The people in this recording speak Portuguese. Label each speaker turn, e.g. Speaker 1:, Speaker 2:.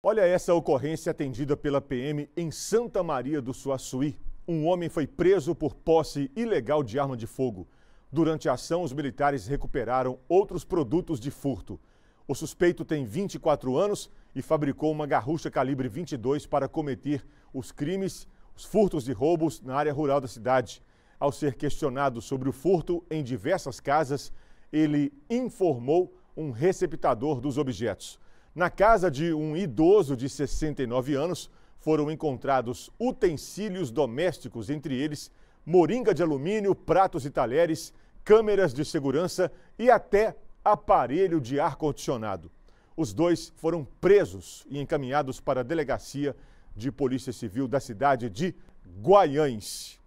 Speaker 1: Olha essa ocorrência atendida pela PM em Santa Maria do Suaçuí. Um homem foi preso por posse ilegal de arma de fogo. Durante a ação, os militares recuperaram outros produtos de furto. O suspeito tem 24 anos e fabricou uma garrucha calibre 22 para cometer os crimes, os furtos e roubos na área rural da cidade. Ao ser questionado sobre o furto em diversas casas, ele informou um receptador dos objetos. Na casa de um idoso de 69 anos, foram encontrados utensílios domésticos, entre eles moringa de alumínio, pratos e talheres, câmeras de segurança e até aparelho de ar-condicionado. Os dois foram presos e encaminhados para a delegacia de Polícia Civil da cidade de Guaiães.